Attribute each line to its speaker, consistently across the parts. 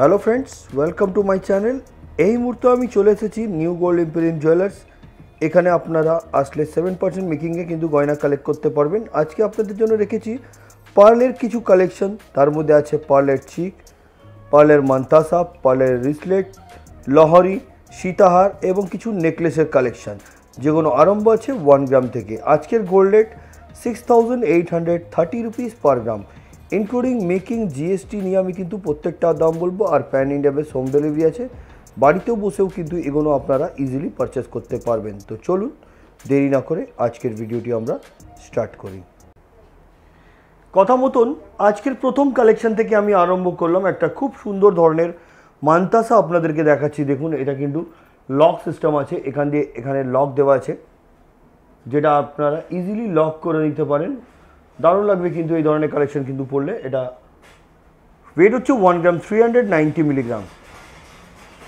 Speaker 1: hello friends welcome to my channel এই মুহূর্তে আমি চলে এসেছি নিউ গোল্ড ইম্পেরিয়াম জুয়েলার্স এখানে আপনারা আসলে সেভেন পার্সেন্ট মেকিংয়ে কিন্তু গয়না কালেক্ট করতে পারবেন আজকে আপনাদের জন্য রেখেছি পার্লের কিছু কালেকশন তার মধ্যে আছে পার্লের চিক পার্লের মান্তাসা পার্লের রিসলেট লহরি সীতাহার এবং কিছু নেকলেসের কালেকশন যেগুলো আরম্ভ আছে ওয়ান গ্রাম থেকে আজকের gold rate six thousand eight hundred thirty rupees per gram including making GST নিয়ে আমি কিন্তু প্রত্যেকটা দাম বলবো আর pan India base home delivery আছে বাড়িতেও বসেও কিন্তু এগুলো আপনারা ইজিলি পারচেস করতে পারবেন তো চলুন দেরি না করে আজকের ভিডিওটি আমরা স্টার্ট করি কথা মতন আজকের প্রথম কালেকশন থেকে আমি আরম্ভ করলাম একটা খুব সুন্দর ধরনের মান্তাসা আপনাদেরকে দেখাচ্ছি দেখুন এটা কিন্তু লক সিস্টেম আছে এখান দিয়ে এখানে লক দেওয়া আছে যেটা আপনারা ইজিলি লক করে নিতে পারেন দারুণ লাগবে কিন্তু এই ধরনের কালেকশন কিন্তু পড়লে এটা ওয়েট হচ্ছে one gram three hundred ninety milligram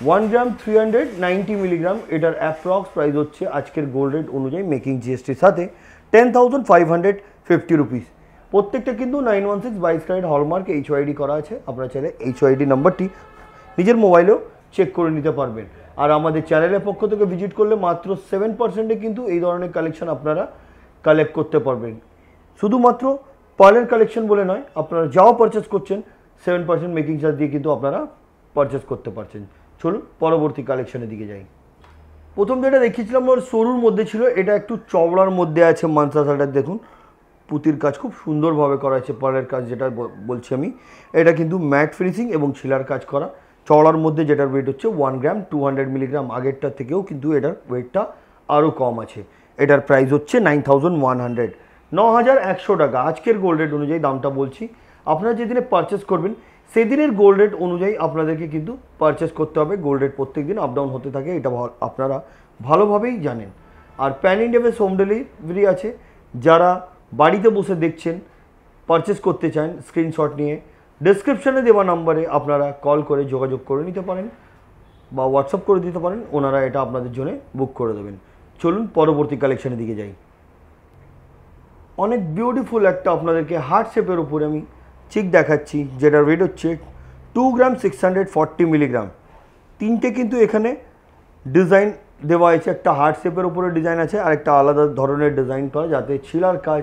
Speaker 1: one gram three hundred ninety milligram এটার অ্যাপ্রক্স প্রাইস হচ্ছে আজকের গোল্ড রেট অনুযায়ী মেকিং জিএসটির সাথে ten thousand five hundred fifty rupees প্রত্যেকটা কিন্তু নাইন ওয়ান সিক্স বাইশ ক্যারেট হলমার্ক ওয়াইডি করা আছে আপনারা চাইলে ওয়াইডি নাম্বারটি নিজের মোবাইলেও চেক করে নিতে পারবেন আর আমাদের চ্যানেলের পক্ষ থেকে ভিজিট করলে মাত্র সেভেন পার্সেন্টে কিন্তু এই ধরনের কালেকশন আপনারা কালেক্ট করতে পারবেন শুধুমাত্র পার্লার কালেকশন বলে নয় আপনারা যাও পারচেস করছেন সেভেন পার্সেন্ট মেকিং চার্জ দিয়ে কিন্তু আপনারা পারচেস করতে পারছেন চলুন পরবর্তী কালেকশনের দিকে যাই প্রথম যেটা দেখিয়েছিলাম ওর সরুর মধ্যে ছিল এটা একটু চওড়ার মধ্যে আছে মানসাশালটা দেখুন পুতির কাজ খুব সুন্দরভাবে করা আছে পার্লার কাজ যেটা বলছি আমি এটা কিন্তু ম্যাট ফিনিশিং এবং ছিলার কাজ করা চওড়ার মধ্যে যেটার ওয়েট হচ্ছে one gram two hundred milligram আগেরটার থেকেও কিন্তু এটার ওয়েটটা আরও কম আছে এটার প্রাইস হচ্ছে নাইন থাউজেন্ড ওয়ান হান্ড্রেড ন হাজার একশো টাকা আজকের গোল্ড রেট অনুযায়ী দামটা বলছি আপনারা যেদিনে পারচেস করবেন সেদিনের গোল্ড রেট অনুযায়ী আপনাদেরকে কিন্তু পারচেস করতে হবে গোল্ড রেট প্রত্যেক দিন আপ ডাউন হতে থাকে এটা আপনারা ভালোভাবেই জানেন আর প্যান ইন্ডিয়া হোম ডেলিভারি আছে যারা বাড়িতে বসে দেখছেন পারচেস করতে চান স্ক্রিনশট নিয়ে ডেসক্রিপশানে দেওয়া নাম্বারে আপনারা কল করে যোগাযোগ করে নিতে পারেন বা হোয়াটসঅ্যাপ করে দিতে পারেন ওনারা এটা আপনাদের জন্য বুক করে দেবেন চলুন পরবর্তী কালেকশনের দিকে যাই অনেক বিউটিফুল একটা আপনাদেরকে হার্ট শেপের উপরে আমি চিক দেখাচ্ছি যেটা ওয়েট হচ্ছে two gram six hundred forty milligram তিনটে কিন্তু এখানে ডিজাইন দেওয়া হয়েছে একটা হার্ট শেপের উপরে ডিজাইন আছে আর একটা আলাদা ধরনের ডিজাইন করা যাতে ছিলার কাজ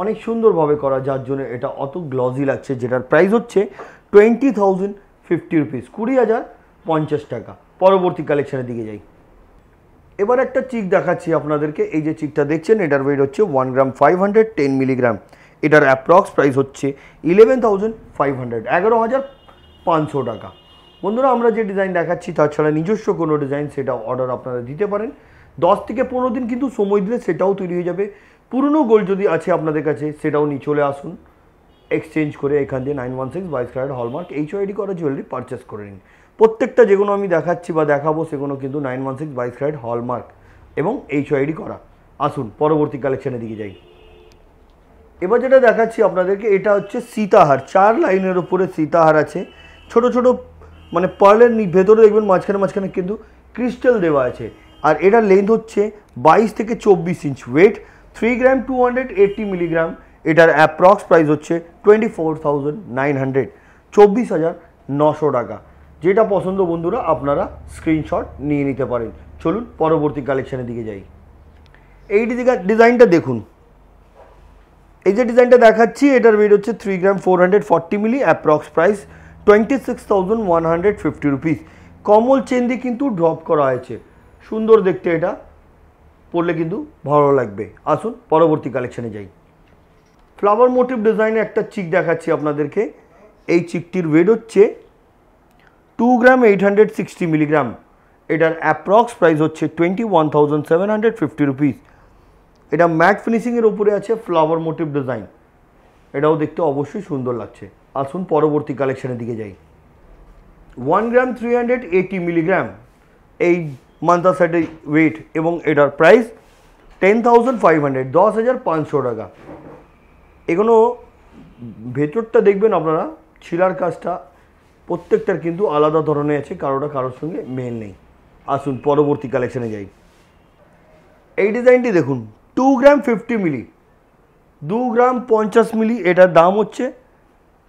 Speaker 1: অনেক সুন্দরভাবে করা যার জন্য এটা অত গ্লজি লাগছে যেটার প্রাইস হচ্ছে টোয়েন্টি থাউজেন্ড ফিফটি রুপিস কুড়ি হাজার পঞ্চাশ টাকা পরবর্তী কালেকশানের দিকে যাই এবার একটা চিক দেখাচ্ছি আপনাদেরকে এই যে চিকটা দেখছেন এটার ওয়েট হচ্ছে one gram five hundred ten milligram এটার অ্যাপ্রক্স প্রাইস হচ্ছে ইলেভেন থাউজেন্ড ফাইভ হান্ড্রেড এগারো হাজার পাঁচশো টাকা বন্ধুরা আমরা যে ডিজাইন দেখাচ্ছি তাছাড়া নিজস্ব কোনো ডিজাইন সেটা অর্ডার আপনারা দিতে পারেন দশ থেকে পনেরো দিন কিন্তু সময় দিলে সেটাও তৈরি হয়ে যাবে পুরনো গোল যদি আছে আপনাদের কাছে সেটাও নিয়ে চলে আসুন এক্সচেঞ্জ করে এখান দিয়ে নাইন ওয়ান সিক্স বাইশ ক্যারেট হলমার্ক এইচ ওআইডি করা জুয়েলারি পারচেস করে নিন প্রত্যেকটা যেগুলো আমি দেখাচ্ছি বা দেখাবো সেগুলো কিন্তু নাইন ওয়ান সিক্স বাইশ ক্যারেট হলমার্ক এবং এইচ এইচওআইডি করা আসুন পরবর্তী কালেকশানের দিকে যাই এবার যেটা দেখাচ্ছি আপনাদেরকে এটা হচ্ছে সীতাহার চার লাইনের ওপরে সীতাহার আছে ছোট ছোট মানে পার্লের ভেতরে দেখবেন মাঝখানে মাঝখানে কিন্তু ক্রিস্টাল দেওয়া আছে আর এটার লেন্থ হচ্ছে বাইশ থেকে চব্বিশ inch weight three gram two hundred eighty milligram এটার অ্যাপ্রক্স প্রাইস হচ্ছে twenty four thousand nine hundred চব্বিশ হাজার নশো টাকা যেটা পছন্দ বন্ধুরা আপনারা স্ক্রিনশট নিয়ে নিতে পারেন চলুন পরবর্তী কালেকশানের দিকে যাই এই ডিজাইনটা দেখুন এই যে ডিজাইনটা দেখাচ্ছি এটার ওয়েট হচ্ছে three gram four hundred forty milli approx price twenty six thousand one hundred fifty rupees কমল চেন্দি কিন্তু ড্রপ করা হয়েছে সুন্দর দেখতে এটা পড়লে কিন্তু ভালো লাগবে আসুন পরবর্তী কালেকশানে যাই ফ্লাওয়ার মোটিভ ডিজাইনে একটা চিক দেখাচ্ছি আপনাদেরকে এই চিকটির ওয়েট হচ্ছে two gram eight hundred sixty milligram এটার অ্যাপ্রক্স প্রাইস হচ্ছে twenty one thousand seven hundred fifty rupees এটা ম্যাট ফিনিশিংয়ের উপরে আছে ফ্লাওয়ার মোটিভ ডিজাইন এটাও দেখতে অবশ্যই সুন্দর লাগছে আসুন পরবর্তী কালেকশনের দিকে যাই one gram three hundred eighty milligram এই মান্তা সেটের ওয়েট এবং এটার price ten thousand five hundred দশ হাজার পাঁচশো টাকা এগুলো ভেতরটা দেখবেন আপনারা ছিলার কাজটা প্রত্যেকটার কিন্তু আলাদা ধরনের আছে কারোটা কারোর সঙ্গে মেল নেই আসুন পরবর্তী কালেকশানে যাই এই ডিজাইনটি দেখুন টু গ্রাম ফিফটি মিলি দু গ্রাম পঞ্চাশ মিলি এটার দাম হচ্ছে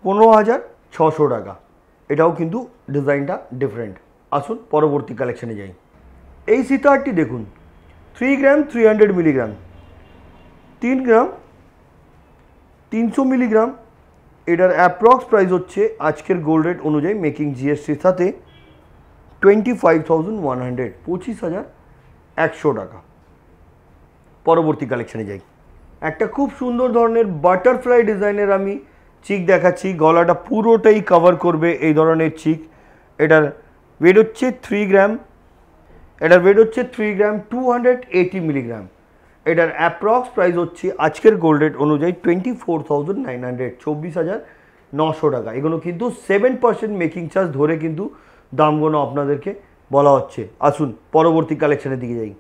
Speaker 1: পনেরো হাজার ছশো টাকা এটাও কিন্তু ডিজাইনটা ডিফারেন্ট আসুন পরবর্তী কালেকশানে যাই এই সিতারটি দেখুন three gram three hundred milligram তিন গ্রাম তিনশো মিলিগ্রাম এটার অ্যাপ্রক্স প্রাইস হচ্ছে আজকের গোল্ড রেট অনুযায়ী মেকিং জিএসটির সাথে twenty five thousand one hundred পঁচিশ হাজার একশো টাকা পরবর্তী কালেকশানে যাই একটা খুব সুন্দর ধরনের বাটারফ্লাই ডিজাইনের আমি চিক দেখাচ্ছি গলাটা পুরোটাই কভার করবে এই ধরনের চিক এটার ওয়েট হচ্ছে থ্রি গ্রাম এটার ওয়েট হচ্ছে three gram two hundred eighty milligram এটার অ্যাপ্রক্স প্রাইস হচ্ছে আজকের গোল্ড রেট অনুযায়ী twenty four thousand nine hundred চব্বিশ হাজার নশো টাকা এগুলো কিন্তু সেভেন পার্সেন্ট মেকিং চার্জ ধরে কিন্তু দামগুলো আপনাদেরকে বলা হচ্ছে আসুন পরবর্তী কালেকশানের দিকে যাই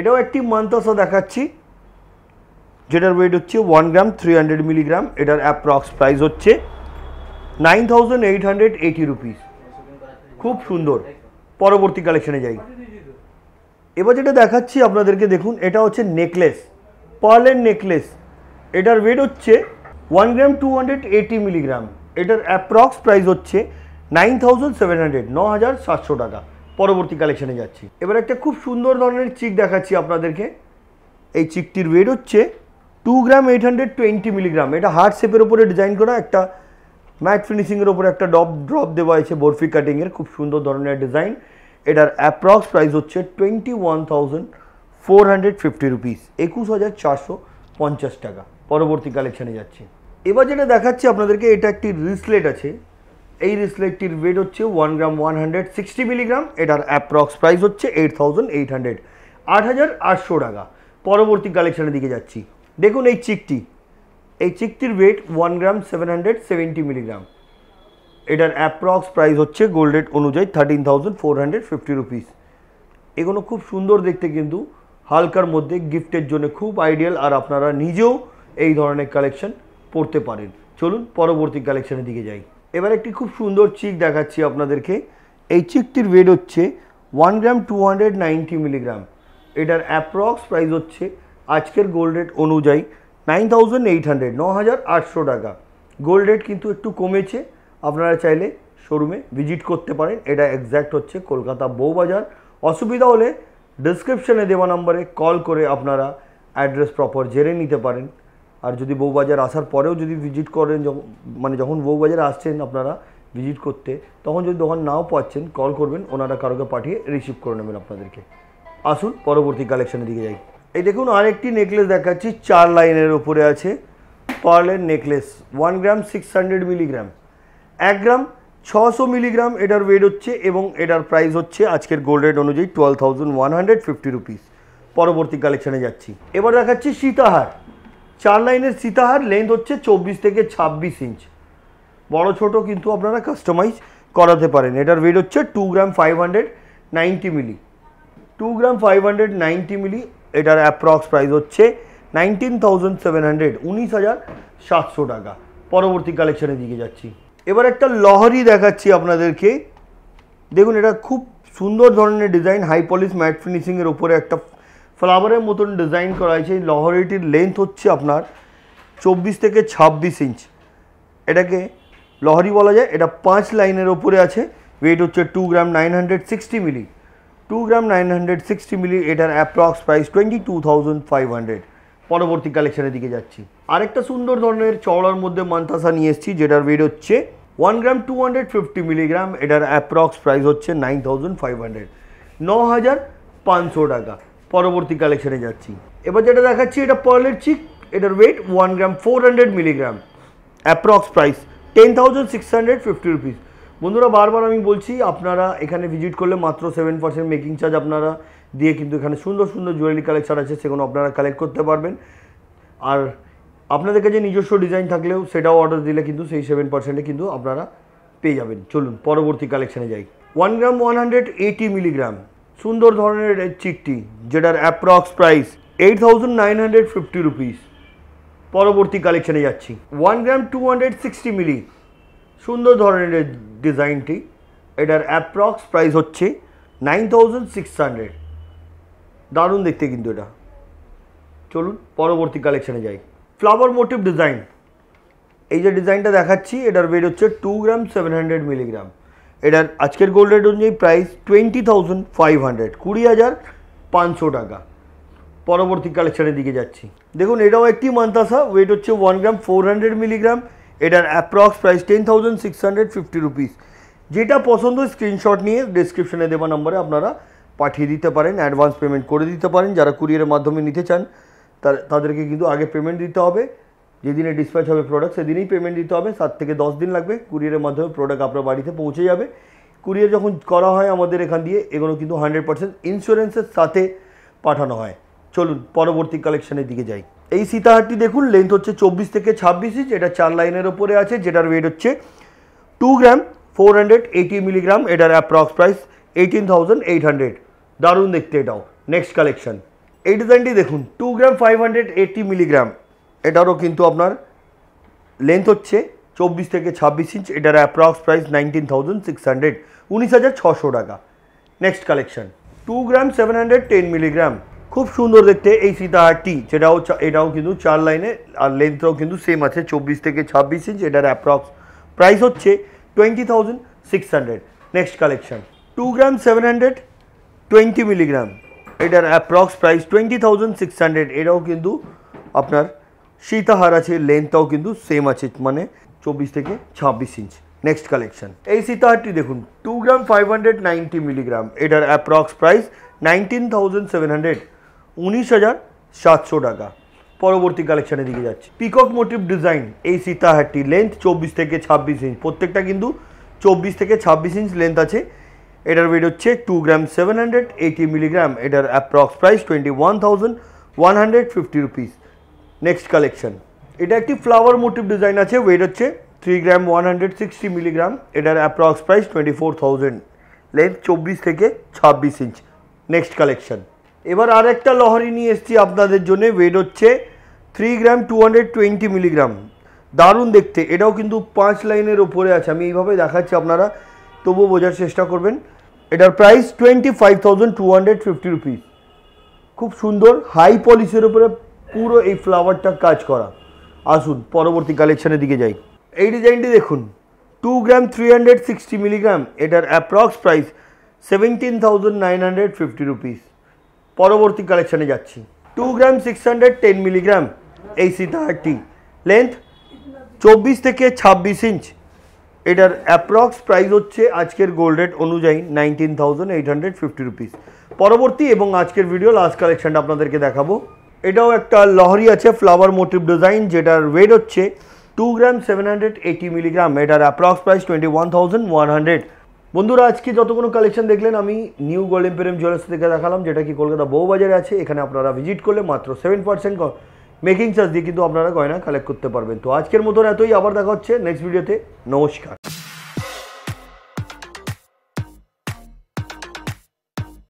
Speaker 1: এটাও একটি মান্তাসা দেখাচ্ছি যেটার ওয়েট হচ্ছে one gram three hundred milligram এটার অ্যাপ্রক্স প্রাইস হচ্ছে nine thousand eight hundred eighty rupees খুব সুন্দর পরবর্তী কালেকশানে যাই এবার যেটা দেখাচ্ছি আপনাদেরকে দেখুন এটা হচ্ছে নেকলেস পার্লের নেকলেস এটার ওয়েট হচ্ছে one gram two hundred milligram এটার অ্যাপ্রক্স প্রাইস হচ্ছে নাইন থাউজেন্ড সেভেন হান্ড্রেড ন হাজার সাতশো টাকা পরবর্তী কালেকশানে যাচ্ছি এবার একটা খুব সুন্দর ধরনের চিক দেখাচ্ছি আপনাদেরকে এই চিকটির ওয়েট হচ্ছে two gram eight hundred twenty milligram এটা হার্ড শেপের ওপরে ডিজাইন করা একটা ম্যাট ফিনিশিংয়ের ওপরে একটা ডপ ড্রপ দেওয়া হয়েছে বরফি কাটিংয়ের খুব সুন্দর ধরনের ডিজাইন এটার অ্যাপ্রক্স প্রাইস হচ্ছে twenty one thousand four hundred fifty rupees একুশ হাজার চারশো পঞ্চাশ টাকা পরবর্তী কালেকশানে যাচ্ছে এবার যেটা দেখাচ্ছি আপনাদেরকে এটা একটি রিসলেট আছে এই রিসলেটটির ওয়েট হচ্ছে one gram one hundred sixty milligram এটার অ্যাপ্রক্স প্রাইস হচ্ছে এইট থাউজেন্ড এইট হান্ড্রেড আট হাজার আটশো টাকা পরবর্তী কালেকশানের দিকে যাচ্ছি দেখুন এই চিকটি এই চিকটির weight one gram seven hundred seventy milligram এটার অ্যাপ্রক্স প্রাইস হচ্ছে গোল্ড রেট অনুযায়ী thirteen thousand four hundred fifty rupees এগুলো খুব সুন্দর দেখতে কিন্তু হালকার মধ্যে গিফটের জন্য খুব আইডিয়াল আর আপনারা নিজেও এই ধরনের কালেকশন পড়তে পারেন চলুন পরবর্তী কালেকশনের দিকে যাই এবার একটি খুব সুন্দর চিক দেখাচ্ছি আপনাদেরকে এই চিকটির ওয়েট হচ্ছে one gram two hundred ninety milligram এটার অ্যাপ্রক্স প্রাইস হচ্ছে আজকের গোল্ড রেট অনুযায়ী নাইন থাউজেন্ড এইট হান্ড্রেড ন হাজার আটশো টাকা গোল্ড রেট কিন্তু একটু কমেছে আপনারা চাইলে শোরুমে ভিজিট করতে পারেন এটা এক্স্যাক্ট হচ্ছে কলকাতা বউবাজার অসুবিধা হলে ডিসক্রিপশনে দেওয়া নম্বরে কল করে আপনারা অ্যাড্রেস প্রপার জেনে নিতে পারেন আর যদি বউবাজার আসার পরেও যদি ভিজিট করেন মানে যখন বউবাজারে আসছেন আপনারা ভিজিট করতে তখন যদি দোকান নাও পাচ্ছেন কল করবেন ওনারা কারোকে পাঠিয়ে রিসিভ করে নেবেন আপনাদেরকে আসুন পরবর্তী কালেকশনের দিকে যাই এই দেখুন আরেকটি নেকলেস দেখাচ্ছি চার লাইনের ওপরে আছে পার্লের necklace one gram six hundred milligram এক গ্রাম ছশো মিলিগ্রাম এটার ওয়েট হচ্ছে এবং এটার প্রাইস হচ্ছে আজকের গোল্ড রেট অনুযায়ী twelve thousand one hundred fifty rupees পরবর্তী কালেকশানে যাচ্ছি এবার দেখাচ্ছি সীতাহার চার লাইনের সীতাহার লেন্থ হচ্ছে চব্বিশ থেকে ছাব্বিশ ইঞ্চ বড় ছোট কিন্তু আপনারা কাস্টমাইজ করাতে পারেন এটার ওয়েট হচ্ছে two gram five hundred ninety milli two gram five hundred ninety milli এটার অ্যাপ্রক্স প্রাইস হচ্ছে নাইনটিন থাউজেন্ড সেভেন হান্ড্রেড উনিশ হাজার সাতশো টাকা পরবর্তী কালেকশানের দিকে যাচ্ছি এবার একটা লহরি দেখাচ্ছি আপনাদেরকে দেখুন এটা খুব সুন্দর ধরনের ডিজাইন হাই পলিশ ম্যাট ফিনিশিংয়ের ওপরে একটা ফ্লাওয়ারের মতন ডিজাইন করা হয়েছে এই লহরিটির লেন্থ হচ্ছে আপনার চব্বিশ থেকে ছাব্বিশ ইঞ্চ এটাকে লহরি বলা যায় এটা পাঁচ লাইনের ওপরে আছে ওয়েট হচ্ছে two gram nine hundred sixty milli two gram nine hundred sixty milli এটার approx price twenty two thousand five hundred পরবর্তী কালেকশনের দিকে যাচ্ছি আরেকটা সুন্দর ধরনের চওড়ার মধ্যে মান্তাসা নিয়ে এসেছি যেটার ওয়েট হচ্ছে one gram two hundred fifty milligram এটার অ্যাপ্রক্স প্রাইস হচ্ছে নাইন থাউজেন্ড ফাইভ হান্ড্রেড ন হাজার পাঁচশো টাকা পরবর্তী কালেকশনে যাচ্ছি এবার যেটা দেখাচ্ছি এটা পার্লের চিক এটার weight one gram four hundred milligram approx price ten thousand six hundred fifty rupees বন্ধুরা বারবার আমি বলছি আপনারা এখানে ভিজিট করলে মাত্র সেভেন পার্সেন্ট মেকিং চার্জ আপনারা দিয়ে কিন্তু এখানে সুন্দর সুন্দর জুয়েলারি কালেকশন আছে সেগুলো আপনারা কালেক্ট করতে পারবেন আর আপনাদের কাছে নিজস্ব ডিজাইন থাকলেও সেটাও অর্ডার দিলে কিন্তু সেই সেভেন পার্সেন্টে কিন্তু আপনারা পেয়ে যাবেন চলুন পরবর্তী কালেকশানে যাই one gram one hundred eighty milligram সুন্দর ধরনের চিকটি যেটার approx price eight thousand nine hundred fifty rupees পরবর্তী কালেকশানে যাচ্ছি one gram two hundred sixty milli সুন্দর ধরনের ডিজাইনটি এটার অ্যাপ্রক্স প্রাইস হচ্ছে নাইন থাউজেন্ড সিক্স হান্ড্রেড দারুণ দেখতে কিন্তু এটা চলুন পরবর্তী কালেকশানে যাই ফ্লাওয়ার মোটিভ ডিজাইন এই যে ডিজাইনটা দেখাচ্ছি এটার ওয়েট হচ্ছে two gram seven hundred milligram এটার আজকের গোল্ড রেট অনুযায়ী price twenty thousand five hundred কুড়ি হাজার পাঁচশো টাকা পরবর্তী কালেকশানের দিকে যাচ্ছি দেখুন এটাও একটি মান্তাসা ওয়েট হচ্ছে one gram four hundred milligram এটার approx price ten thousand six hundred fifty rupees যেটা পছন্দ স্ক্রিনশট নিয়ে ডিসক্রিপশনে দেওয়া নম্বরে আপনারা পাঠিয়ে দিতে পারেন অ্যাডভান্স পেমেন্ট করে দিতে পারেন যারা কুরিয়ারের মাধ্যমে নিতে চান তাদেরকে কিন্তু আগে পেমেন্ট দিতে হবে যেদিনে ডিসপ্যাচ হবে প্রোডাক্ট সেদিনেই পেমেন্ট দিতে হবে সাত থেকে দশ দিন লাগবে কুরিয়ারের মাধ্যমে প্রোডাক্ট আপনার বাড়িতে পৌঁছে যাবে কুরিয়ার যখন করা হয় আমাদের এখান দিয়ে এগুলো কিন্তু হান্ড্রেড পার্সেন্ট ইন্স্যুরেন্সের সাথে পাঠানো হয় চলুন পরবর্তী কালেকশনের দিকে যাই এই সীতাহারটি দেখুন লেন্থ হচ্ছে চব্বিশ থেকে ছাব্বিশ ইঞ্চ এটা চার লাইনের ওপরে আছে যেটার ওয়েট হচ্ছে two gram four hundred eighty milligram এটার approx price eighteen thousand eight hundred দারুণ দেখতে এটাও নেক্সট কালেকশন এই ডিজাইনটি দেখুন two gram five hundred eighty milligram এটারও কিন্তু আপনার লেন্থ হচ্ছে চব্বিশ থেকে ছাব্বিশ ইঞ্চ এটার approx price nineteen thousand six hundred উনিশ হাজার ছশো টাকা next collection two gram seven hundred ten milligram খুব সুন্দর দেখতে এই সীতাহারটি যেটাও এটাও কিন্তু চার লাইনে আর লেন্থটাও কিন্তু সেম আছে চব্বিশ থেকে ছাব্বিশ ইঞ্চ এটার অ্যাপ্রক্স প্রাইস হচ্ছে twenty thousand six hundred next collection two gram seven hundred twenty milligram এটার approx price twenty thousand six hundred এটাও কিন্তু আপনার সীতাহার আছে লেন্থটাও কিন্তু সেম আছে মানে চব্বিশ থেকে ছাব্বিশ ইঞ্চ নেক্সট কালেকশন এই সীতাহারটি দেখুন two gram five hundred ninety milligram এটার approx price nineteen thousand seven hundred উনিশ হাজার সাতশো টাকা পরবর্তী কালেকশানের দিকে যাচ্ছে পিকক মোটিভ ডিজাইন এই সীতাহারটি লেন্থ চব্বিশ থেকে ছাব্বিশ ইঞ্চ প্রত্যেকটা কিন্তু চব্বিশ থেকে ছাব্বিশ ইঞ্চ লেন্থ আছে এটার ওয়েট হচ্ছে two gram seven hundred eighty milligram এটার approx price twenty one thousand one hundred fifty rupees next collection এটা একটি ফ্লাওয়ার মোটিভ ডিজাইন আছে ওয়েট হচ্ছে three gram one hundred sixty milligram এটার approx price twenty four thousand length চব্বিশ থেকে ছাব্বিশ inch next collection এবার আর একটা লহরি নিয়ে এসছি আপনাদের জন্য ওয়েট হচ্ছে three gram two hundred twenty milligram দারুণ দেখতে এটাও কিন্তু পাঁচ লাইনের ওপরে আছে আমি এইভাবে দেখাচ্ছি আপনারা তবুও বোঝার চেষ্টা করবেন এটার price twenty five thousand two hundred fifty rupees খুব সুন্দর হাই পলিসের উপরে পুরো এই ফ্লাওয়ারটা কাজ করা আসুন পরবর্তী কালেকশনের দিকে যাই এই ডিজাইনটি দেখুন two gram three hundred sixty milligram এটার approx price seventeen thousand nine hundred fifty rupees পরবর্তী কালেকশানে যাচ্ছি two gram six hundred ten milligram এই সীতাহারটি লেন্থ চব্বিশ থেকে ছাব্বিশ ইঞ্চ এটার অ্যাপ্রক্স প্রাইস হচ্ছে আজকের গোল্ড রেট অনুযায়ী nineteen thousand eight hundred fifty rupees পরবর্তী এবং আজকের ভিডিও লাস্ট কালেকশানটা আপনাদেরকে দেখাবো এটাও একটা লহরি আছে ফ্লাওয়ার মোটিভ ডিজাইন যেটার ওয়েট হচ্ছে two gram seven hundred eighty milligram এটার approx price twenty one thousand one hundred বন্ধুরা আজকে যতগুলো কালেকশন দেখলেন আমি নিউ গোল্ড এম্পেরিয়াম জুয়েলার্স থেকে দেখালাম যেটা কি কলকাতা বউবাজারে আছে এখানে আপনারা ভিজিট করলে মাত্র সেভেন পার্সেন্ট মেকিং চার্জ দিয়ে কিন্তু আপনারা গয়না কালেক্ট করতে পারবেন তো আজকের মতন এতই আবার দেখা হচ্ছে নেক্সট ভিডিওতে নমস্কার